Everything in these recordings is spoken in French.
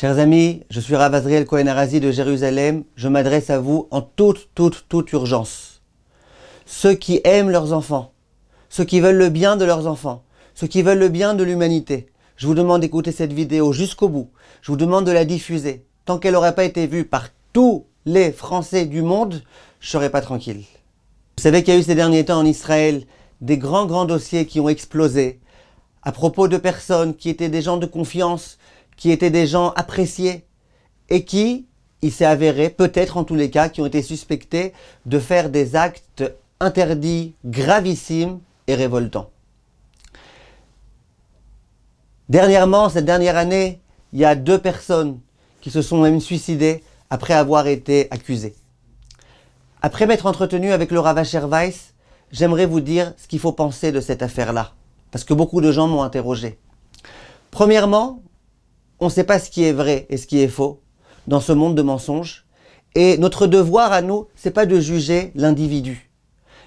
Chers amis, je suis Rav Azriel Cohen Arazi de Jérusalem. Je m'adresse à vous en toute, toute, toute urgence. Ceux qui aiment leurs enfants, ceux qui veulent le bien de leurs enfants, ceux qui veulent le bien de l'humanité, je vous demande d'écouter cette vidéo jusqu'au bout. Je vous demande de la diffuser. Tant qu'elle n'aurait pas été vue par tous les Français du monde, je serais pas tranquille. Vous savez qu'il y a eu ces derniers temps en Israël des grands, grands dossiers qui ont explosé à propos de personnes qui étaient des gens de confiance, qui étaient des gens appréciés et qui, il s'est avéré, peut-être en tous les cas, qui ont été suspectés de faire des actes interdits, gravissimes et révoltants. Dernièrement, cette dernière année, il y a deux personnes qui se sont même suicidées après avoir été accusées. Après m'être entretenu avec le Ravacher Weiss, j'aimerais vous dire ce qu'il faut penser de cette affaire-là, parce que beaucoup de gens m'ont interrogé. Premièrement, on ne sait pas ce qui est vrai et ce qui est faux dans ce monde de mensonges. Et notre devoir à nous, c'est pas de juger l'individu.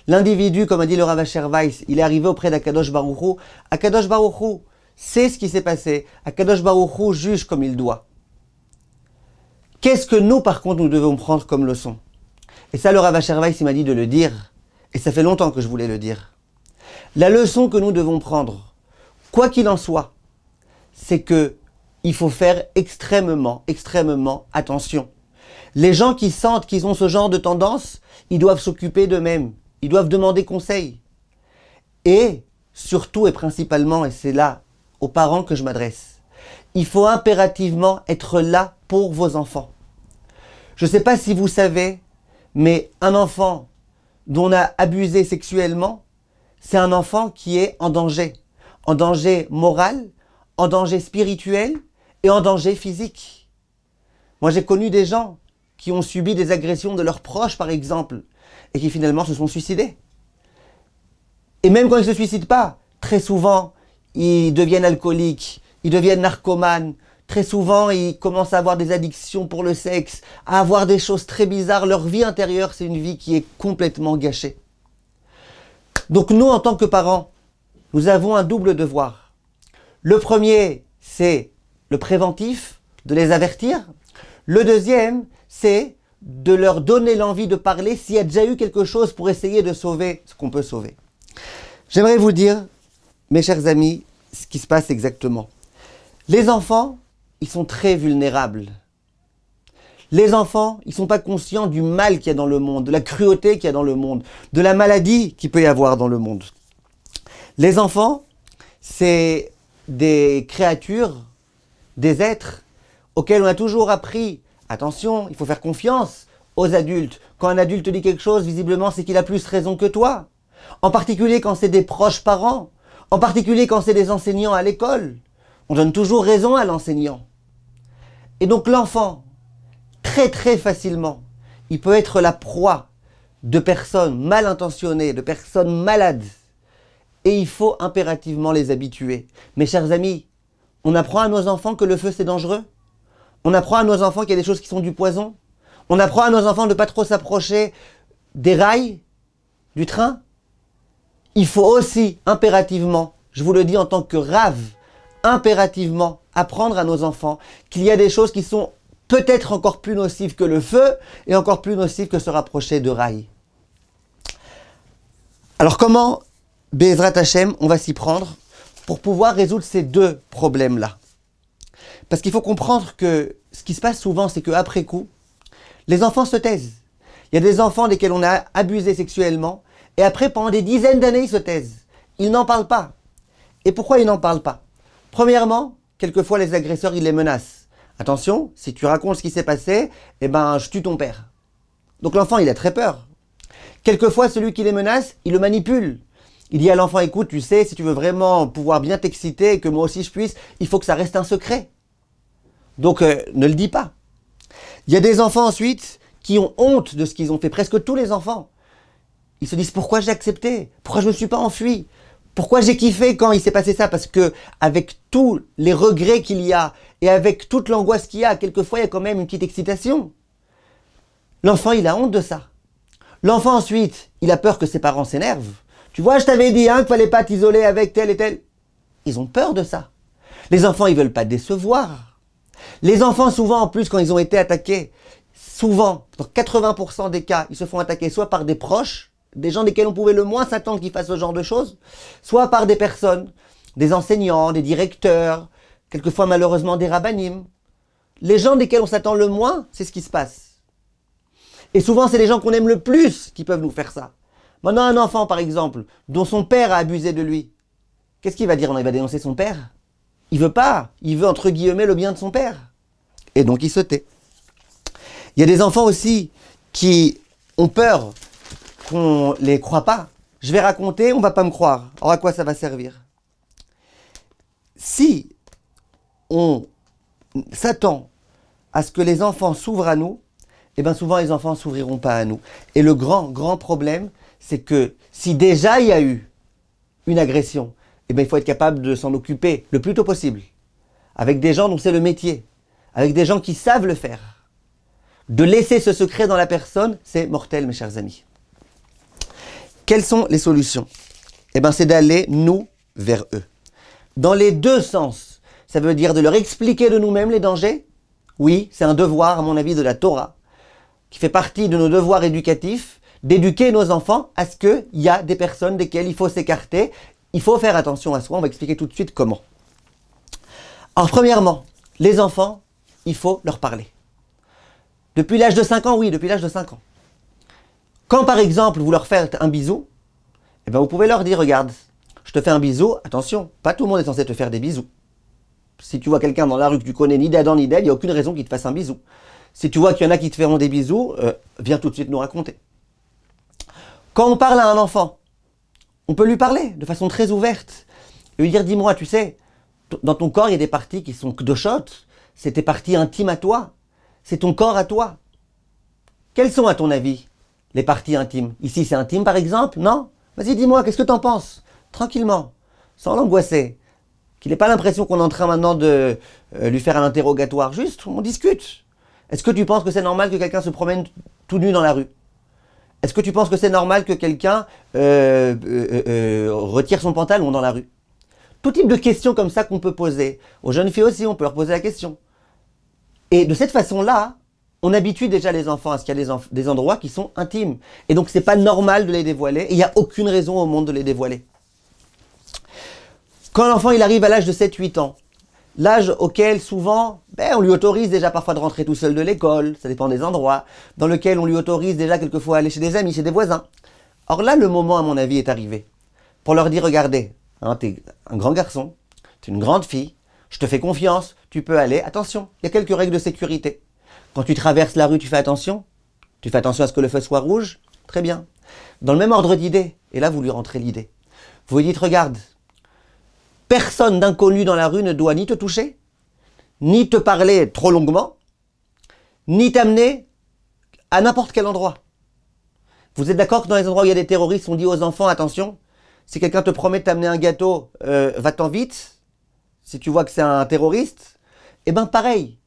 L'individu, comme a dit le Rav Weiss, il est arrivé auprès d'Akadosh Baruchou. Akadosh Baruchou sait ce qui s'est passé. Akadosh Baruchou juge comme il doit. Qu'est-ce que nous, par contre, nous devons prendre comme leçon Et ça, le Rav Weiss, il m'a dit de le dire. Et ça fait longtemps que je voulais le dire. La leçon que nous devons prendre, quoi qu'il en soit, c'est que il faut faire extrêmement, extrêmement attention. Les gens qui sentent qu'ils ont ce genre de tendance, ils doivent s'occuper d'eux-mêmes. Ils doivent demander conseil. Et surtout et principalement, et c'est là aux parents que je m'adresse, il faut impérativement être là pour vos enfants. Je ne sais pas si vous savez, mais un enfant dont on a abusé sexuellement, c'est un enfant qui est en danger. En danger moral, en danger spirituel et en danger physique. Moi, j'ai connu des gens qui ont subi des agressions de leurs proches, par exemple, et qui finalement se sont suicidés. Et même quand ils ne se suicident pas, très souvent, ils deviennent alcooliques, ils deviennent narcomanes, très souvent, ils commencent à avoir des addictions pour le sexe, à avoir des choses très bizarres. Leur vie intérieure, c'est une vie qui est complètement gâchée. Donc nous, en tant que parents, nous avons un double devoir. Le premier, c'est le préventif, de les avertir. Le deuxième, c'est de leur donner l'envie de parler s'il y a déjà eu quelque chose pour essayer de sauver ce qu'on peut sauver. J'aimerais vous dire, mes chers amis, ce qui se passe exactement. Les enfants, ils sont très vulnérables. Les enfants, ils ne sont pas conscients du mal qu'il y a dans le monde, de la cruauté qu'il y a dans le monde, de la maladie qu'il peut y avoir dans le monde. Les enfants, c'est des créatures des êtres auxquels on a toujours appris, attention, il faut faire confiance aux adultes. Quand un adulte dit quelque chose, visiblement, c'est qu'il a plus raison que toi. En particulier quand c'est des proches parents. En particulier quand c'est des enseignants à l'école. On donne toujours raison à l'enseignant. Et donc l'enfant, très très facilement, il peut être la proie de personnes mal intentionnées, de personnes malades. Et il faut impérativement les habituer. Mes chers amis, on apprend à nos enfants que le feu c'est dangereux On apprend à nos enfants qu'il y a des choses qui sont du poison On apprend à nos enfants de ne pas trop s'approcher des rails, du train Il faut aussi impérativement, je vous le dis en tant que rave, impérativement apprendre à nos enfants qu'il y a des choses qui sont peut-être encore plus nocives que le feu et encore plus nocives que se rapprocher de rails. Alors comment, Bezrat Hachem, on va s'y prendre pour pouvoir résoudre ces deux problèmes-là. Parce qu'il faut comprendre que ce qui se passe souvent, c'est qu'après coup, les enfants se taisent. Il y a des enfants desquels on a abusé sexuellement, et après, pendant des dizaines d'années, ils se taisent. Ils n'en parlent pas. Et pourquoi ils n'en parlent pas Premièrement, quelquefois les agresseurs, ils les menacent. Attention, si tu racontes ce qui s'est passé, eh ben, je tue ton père. Donc l'enfant, il a très peur. Quelquefois, celui qui les menace, il le manipule. Il dit à l'enfant, écoute, tu sais, si tu veux vraiment pouvoir bien t'exciter que moi aussi je puisse, il faut que ça reste un secret. Donc euh, ne le dis pas. Il y a des enfants ensuite qui ont honte de ce qu'ils ont fait, presque tous les enfants. Ils se disent pourquoi j'ai accepté Pourquoi je me suis pas enfui Pourquoi j'ai kiffé quand il s'est passé ça Parce que avec tous les regrets qu'il y a et avec toute l'angoisse qu'il y a, quelquefois il y a quand même une petite excitation. L'enfant, il a honte de ça. L'enfant ensuite, il a peur que ses parents s'énervent. Tu vois, je t'avais dit hein, qu'il fallait pas t'isoler avec tel et tel. Ils ont peur de ça. Les enfants, ils veulent pas décevoir. Les enfants, souvent, en plus, quand ils ont été attaqués, souvent, dans 80% des cas, ils se font attaquer soit par des proches, des gens desquels on pouvait le moins s'attendre qu'ils fassent ce genre de choses, soit par des personnes, des enseignants, des directeurs, quelquefois malheureusement des rabbinimes. Les gens desquels on s'attend le moins, c'est ce qui se passe. Et souvent, c'est les gens qu'on aime le plus qui peuvent nous faire ça. Maintenant, un enfant, par exemple, dont son père a abusé de lui, qu'est-ce qu'il va dire Il va dénoncer son père Il veut pas. Il veut, entre guillemets, le bien de son père. Et donc, il se tait. Il y a des enfants aussi qui ont peur qu'on les croit pas. Je vais raconter, on va pas me croire. Alors, à quoi ça va servir Si on s'attend à ce que les enfants s'ouvrent à nous, eh bien souvent les enfants s'ouvriront pas à nous. Et le grand, grand problème, c'est que si déjà il y a eu une agression, eh bien, il faut être capable de s'en occuper le plus tôt possible, avec des gens dont c'est le métier, avec des gens qui savent le faire. De laisser ce secret dans la personne, c'est mortel, mes chers amis. Quelles sont les solutions Eh bien, c'est d'aller, nous, vers eux. Dans les deux sens. Ça veut dire de leur expliquer de nous-mêmes les dangers Oui, c'est un devoir, à mon avis, de la Torah, qui fait partie de nos devoirs éducatifs, d'éduquer nos enfants à ce qu'il y a des personnes desquelles il faut s'écarter. Il faut faire attention à soi. On va expliquer tout de suite comment. Alors, premièrement, les enfants, il faut leur parler. Depuis l'âge de 5 ans, oui, depuis l'âge de 5 ans. Quand, par exemple, vous leur faites un bisou, eh ben, vous pouvez leur dire, regarde, je te fais un bisou, attention, pas tout le monde est censé te faire des bisous. Si tu vois quelqu'un dans la rue que tu connais ni d'Adam ni d'elle, il n'y a aucune raison qu'il te fasse un bisou. Si tu vois qu'il y en a qui te feront des bisous, euh, viens tout de suite nous raconter. Quand on parle à un enfant, on peut lui parler de façon très ouverte et lui dire dis-moi, tu sais, dans ton corps il y a des parties qui sont de c'est tes parties intimes à toi, c'est ton corps à toi. Quelles sont à ton avis les parties intimes Ici c'est intime par exemple, non Vas-y dis-moi, qu'est-ce que t'en penses Tranquillement, sans l'angoisser, qu'il n'ait pas l'impression qu'on est en train maintenant de euh, lui faire un interrogatoire, juste on discute. Est-ce que tu penses que c'est normal que quelqu'un se promène tout nu dans la rue est-ce que tu penses que c'est normal que quelqu'un euh, euh, euh, retire son pantalon dans la rue Tout type de questions comme ça qu'on peut poser. Aux jeunes filles aussi, on peut leur poser la question. Et de cette façon-là, on habitue déjà les enfants à ce qu'il y a des, endroits qui sont intimes. Et donc, ce c'est pas normal de les dévoiler. il n'y a aucune raison au monde de les dévoiler. Quand l'enfant, il arrive à l'âge de 7-8 ans, L'âge auquel souvent, ben, on lui autorise déjà parfois de rentrer tout seul de l'école, ça dépend des endroits, dans lequel on lui autorise déjà quelquefois à aller chez des amis, chez des voisins. Or là, le moment, à mon avis, est arrivé. Pour leur dire, regardez, tu hein, t'es un grand garçon, t'es une grande fille, je te fais confiance, tu peux aller. Attention, il y a quelques règles de sécurité. Quand tu traverses la rue, tu fais attention. Tu fais attention à ce que le feu soit rouge. Très bien. Dans le même ordre d'idée, et là, vous lui rentrez l'idée. Vous lui dites, regarde, personne d'inconnu dans la rue ne doit ni te toucher, ni te parler trop longuement, ni t'amener à n'importe quel endroit. Vous êtes d'accord que dans les endroits où il y a des terroristes, on dit aux enfants, attention, si quelqu'un te promet de t'amener un gâteau, euh, va-t'en vite, si tu vois que c'est un terroriste, eh ben pareil.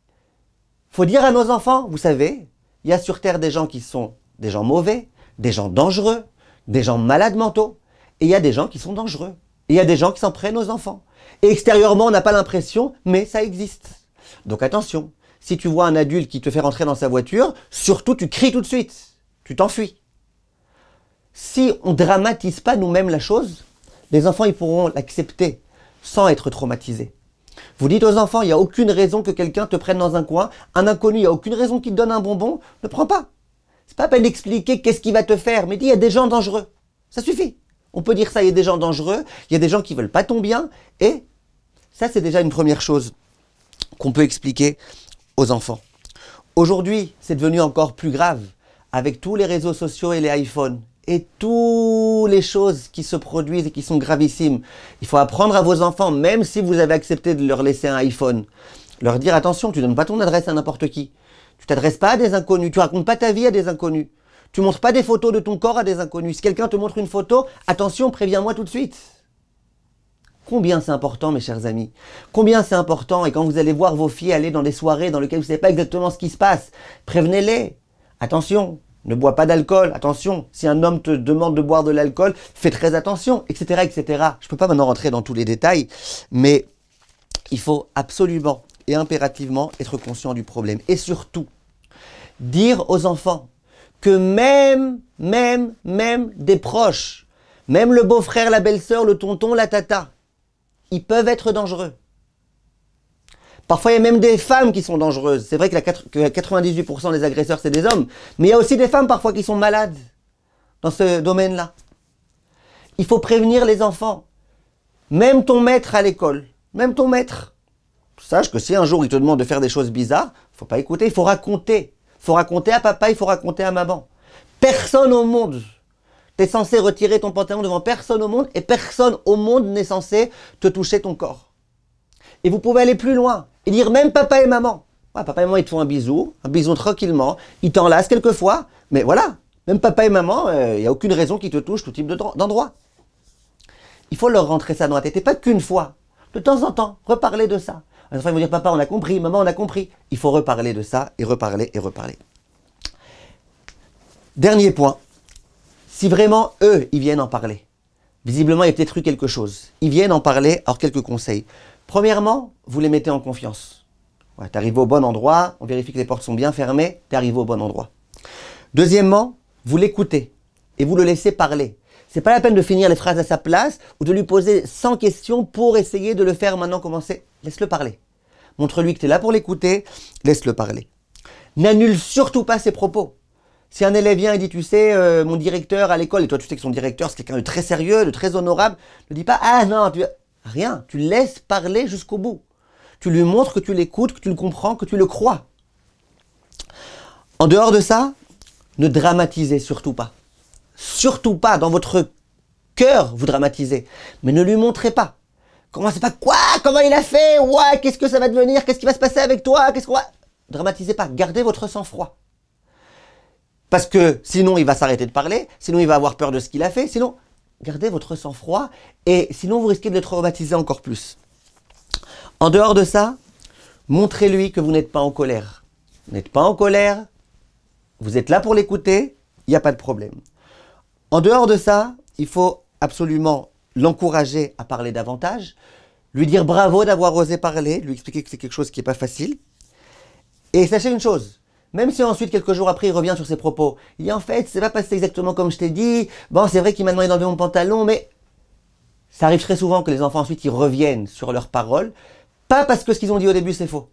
Faut dire à nos enfants, vous savez, il y a sur Terre des gens qui sont des gens mauvais, des gens dangereux, des gens malades mentaux, et il y a des gens qui sont dangereux. Il y a des gens qui s'en prennent aux enfants. Et extérieurement, on n'a pas l'impression, mais ça existe. Donc attention, si tu vois un adulte qui te fait rentrer dans sa voiture, surtout tu cries tout de suite, tu t'enfuis. Si on dramatise pas nous-mêmes la chose, les enfants ils pourront l'accepter sans être traumatisés. Vous dites aux enfants, il n'y a aucune raison que quelqu'un te prenne dans un coin, un inconnu, il n'y a aucune raison qu'il te donne un bonbon, ne prends pas. C'est pas à peine d'expliquer qu'est-ce qu'il va te faire, mais dis, il y a des gens dangereux. Ça suffit. On peut dire ça, il y a des gens dangereux, il y a des gens qui veulent pas ton bien, et ça c'est déjà une première chose qu'on peut expliquer aux enfants. Aujourd'hui, c'est devenu encore plus grave avec tous les réseaux sociaux et les iPhones et toutes les choses qui se produisent et qui sont gravissimes. Il faut apprendre à vos enfants, même si vous avez accepté de leur laisser un iPhone, leur dire attention, tu donnes pas ton adresse à n'importe qui. Tu t'adresses pas à des inconnus, tu racontes pas ta vie à des inconnus. Tu montres pas des photos de ton corps à des inconnus. Si quelqu'un te montre une photo, attention, préviens-moi tout de suite. Combien c'est important, mes chers amis. Combien c'est important. Et quand vous allez voir vos filles aller dans des soirées dans lesquelles vous ne savez pas exactement ce qui se passe, prévenez-les. Attention, ne bois pas d'alcool. Attention, si un homme te demande de boire de l'alcool, fais très attention, etc., etc. Je ne peux pas maintenant rentrer dans tous les détails, mais il faut absolument et impérativement être conscient du problème. Et surtout, dire aux enfants, que même, même, même des proches, même le beau-frère, la belle-sœur, le tonton, la tata, ils peuvent être dangereux. Parfois, il y a même des femmes qui sont dangereuses. C'est vrai que, la 98% des agresseurs, c'est des hommes. Mais il y a aussi des femmes parfois qui sont malades dans ce domaine-là. Il faut prévenir les enfants. Même ton maître à l'école, même ton maître. Sache que si un jour il te demande de faire des choses bizarres, faut pas écouter, il faut raconter faut raconter à papa, il faut raconter à maman. Personne au monde. T'es censé retirer ton pantalon devant personne au monde et personne au monde n'est censé te toucher ton corps. Et vous pouvez aller plus loin et dire même papa et maman. papa et maman, ils te font un bisou, un bisou tranquillement, ils t'enlacent quelquefois, mais voilà. Même papa et maman, il euh, n'y a aucune raison qu'ils te touchent tout type d'endroit. Il faut leur rentrer ça dans la tête. Et pas qu'une fois. De temps en temps, reparler de ça. Les enfants vont dire Papa, on a compris, maman, on a compris. Il faut reparler de ça et reparler et reparler. Dernier point. Si vraiment eux, ils viennent en parler, visiblement, il y a peut-être eu quelque chose. Ils viennent en parler, alors quelques conseils. Premièrement, vous les mettez en confiance. Ouais, arrives au bon endroit, on vérifie que les portes sont bien fermées, Tu arrives au bon endroit. Deuxièmement, vous l'écoutez et vous le laissez parler. C'est pas la peine de finir les phrases à sa place ou de lui poser 100 questions pour essayer de le faire maintenant commencer. Laisse-le parler. Montre-lui que tu es là pour l'écouter. Laisse-le parler. N'annule surtout pas ses propos. Si un élève vient et dit, tu sais, euh, mon directeur à l'école, et toi tu sais que son directeur c'est quelqu'un de très sérieux, de très honorable, ne dis pas, ah non, rien, tu laisses parler jusqu'au bout. Tu lui montres que tu l'écoutes, que tu le comprends, que tu le crois. En dehors de ça, ne dramatisez surtout pas. Surtout pas dans votre cœur, vous dramatisez. Mais ne lui montrez pas. Commencez pas, quoi Comment il a fait Ouais, qu'est-ce que ça va devenir Qu'est-ce qui va se passer avec toi Qu'est-ce qu'on va... Dramatisez pas, gardez votre sang-froid. Parce que sinon, il va s'arrêter de parler, sinon il va avoir peur de ce qu'il a fait, sinon, gardez votre sang-froid, et sinon vous risquez de le traumatiser encore plus. En dehors de ça, montrez-lui que vous n'êtes pas en colère. Vous n'êtes pas en colère, vous êtes là pour l'écouter, il n'y a pas de problème. En dehors de ça, il faut absolument l'encourager à parler davantage, lui dire bravo d'avoir osé parler, lui expliquer que c'est quelque chose qui n'est pas facile. Et sachez une chose, même si ensuite, quelques jours après, il revient sur ses propos, il dit en fait, c'est pas passé exactement comme je t'ai dit, bon, c'est vrai qu'il m'a demandé d'enlever mon pantalon, mais ça arrive très souvent que les enfants ensuite, ils reviennent sur leurs paroles, pas parce que ce qu'ils ont dit au début, c'est faux,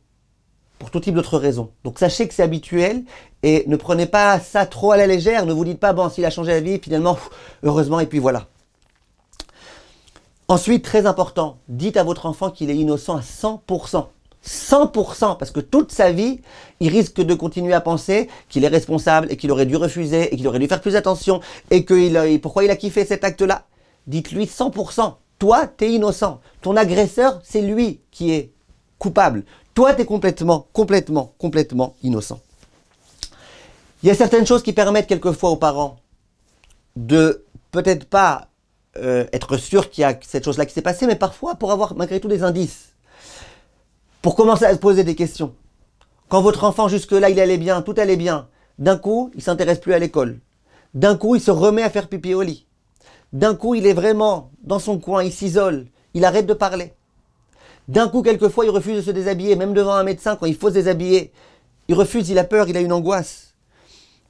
pour tout type d'autres raisons. Donc sachez que c'est habituel et ne prenez pas ça trop à la légère. Ne vous dites pas, bon, s'il a changé la vie, finalement, heureusement, et puis voilà. Ensuite, très important, dites à votre enfant qu'il est innocent à 100%. 100%, parce que toute sa vie, il risque de continuer à penser qu'il est responsable et qu'il aurait dû refuser et qu'il aurait dû faire plus attention et que il pourquoi il a kiffé cet acte-là. Dites-lui 100%. Toi, t'es innocent. Ton agresseur, c'est lui qui est coupable. Toi, tu es complètement, complètement, complètement innocent. Il y a certaines choses qui permettent quelquefois aux parents de peut-être pas euh, être sûr qu'il y a cette chose-là qui s'est passée, mais parfois pour avoir malgré tout des indices, pour commencer à se poser des questions. Quand votre enfant jusque-là, il allait bien, tout allait bien, d'un coup, il s'intéresse plus à l'école. D'un coup, il se remet à faire pipi au lit. D'un coup, il est vraiment dans son coin, il s'isole, il arrête de parler. D'un coup, quelquefois, il refuse de se déshabiller, même devant un médecin, quand il faut se déshabiller. Il refuse, il a peur, il a une angoisse.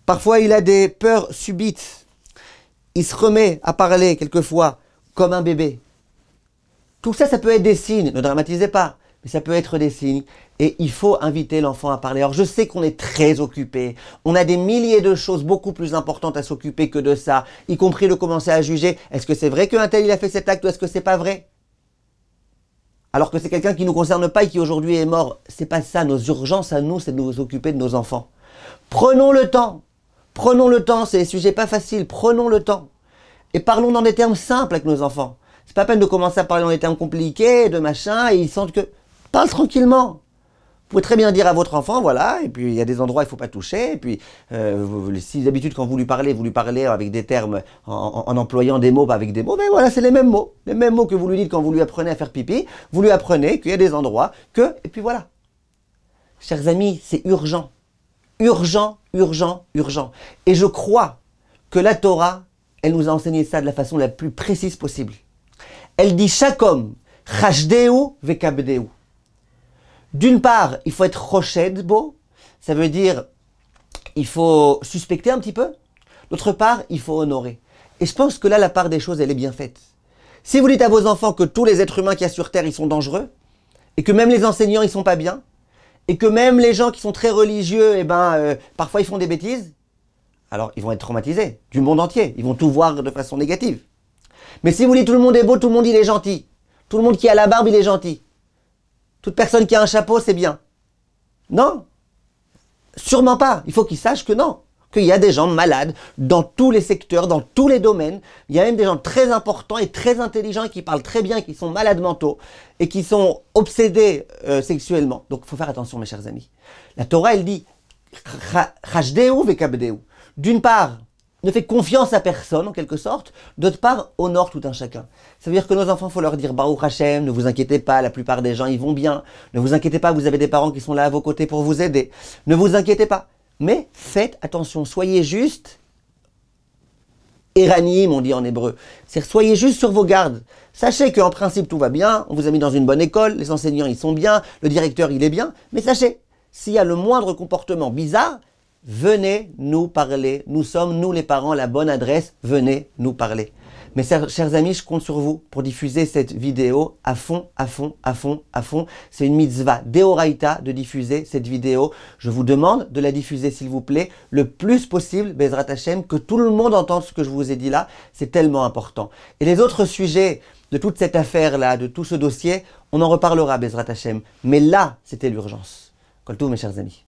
Parfois, il a des peurs subites. Il se remet à parler, quelquefois, comme un bébé. Tout ça, ça peut être des signes, ne dramatisez pas, mais ça peut être des signes. Et il faut inviter l'enfant à parler. Alors je sais qu'on est très occupé, on a des milliers de choses beaucoup plus importantes à s'occuper que de ça, y compris de commencer à juger, est-ce que c'est vrai qu'un tel a fait cet acte ou est-ce que c'est pas vrai alors que c'est quelqu'un qui ne nous concerne pas et qui aujourd'hui est mort. C'est pas ça, nos urgences à nous, c'est de nous occuper de nos enfants. Prenons le temps. Prenons le temps, c'est des sujets pas faciles. Prenons le temps. Et parlons dans des termes simples avec nos enfants. C'est pas peine de commencer à parler dans des termes compliqués, de machin, et ils sentent que... Parle tranquillement pouvez très bien dire à votre enfant, voilà, et puis il y a des endroits il ne faut pas toucher, et puis euh, si d'habitude quand vous lui parlez, vous lui parlez avec des termes, en, employant des mots, pas avec des mots, mais voilà, c'est les mêmes mots, les mêmes mots que vous lui dites quand vous lui apprenez à faire pipi, vous lui apprenez qu'il y a des endroits que, et puis voilà. Chers amis, c'est urgent, urgent, urgent, urgent. Et je crois que la Torah, elle nous a enseigné ça de la façon la plus précise possible. Elle dit chaque homme, Khashdeu vekabdeu. D'une part, il faut être rochette beau, ça veut dire il faut suspecter un petit peu. D'autre part, il faut honorer. Et je pense que là, la part des choses, elle est bien faite. Si vous dites à vos enfants que tous les êtres humains qu'il y a sur Terre, ils sont dangereux, et que même les enseignants, ils sont pas bien, et que même les gens qui sont très religieux, eh ben, euh, parfois ils font des bêtises, alors ils vont être traumatisés du monde entier. Ils vont tout voir de façon négative. Mais si vous dites tout le monde est beau, tout le monde il est gentil, tout le monde qui a la barbe, il est gentil, toute personne qui a un chapeau, c'est bien. Non. Sûrement pas. Il faut qu'ils sachent que non. Qu'il y a des gens malades dans tous les secteurs, dans tous les domaines. Il y a même des gens très importants et très intelligents qui parlent très bien, qui sont malades mentaux et qui sont obsédés euh, sexuellement. Donc il faut faire attention, mes chers amis. La Torah, elle dit, d'une part, ne fait confiance à personne, en quelque sorte, d'autre part, honore tout un chacun. Ça veut dire que nos enfants, faut leur dire, Baruch Hashem, ne vous inquiétez pas, la plupart des gens, ils vont bien. Ne vous inquiétez pas, vous avez des parents qui sont là à vos côtés pour vous aider. Ne vous inquiétez pas. Mais faites attention, soyez juste. Eranim, on dit en hébreu. C'est soyez juste sur vos gardes. Sachez qu'en principe, tout va bien. On vous a mis dans une bonne école. Les enseignants, ils sont bien. Le directeur, il est bien. Mais sachez, s'il y a le moindre comportement bizarre, venez nous parler. Nous sommes, nous les parents, la bonne adresse. Venez nous parler. Mes chers amis, je compte sur vous pour diffuser cette vidéo à fond, à fond, à fond, à fond. C'est une mitzvah horaïta de diffuser cette vidéo. Je vous demande de la diffuser, s'il vous plaît, le plus possible, Bezrat Hashem, que tout le monde entende ce que je vous ai dit là. C'est tellement important. Et les autres sujets de toute cette affaire-là, de tout ce dossier, on en reparlera, Bezrat Hashem. Mais là, c'était l'urgence. tout mes chers amis.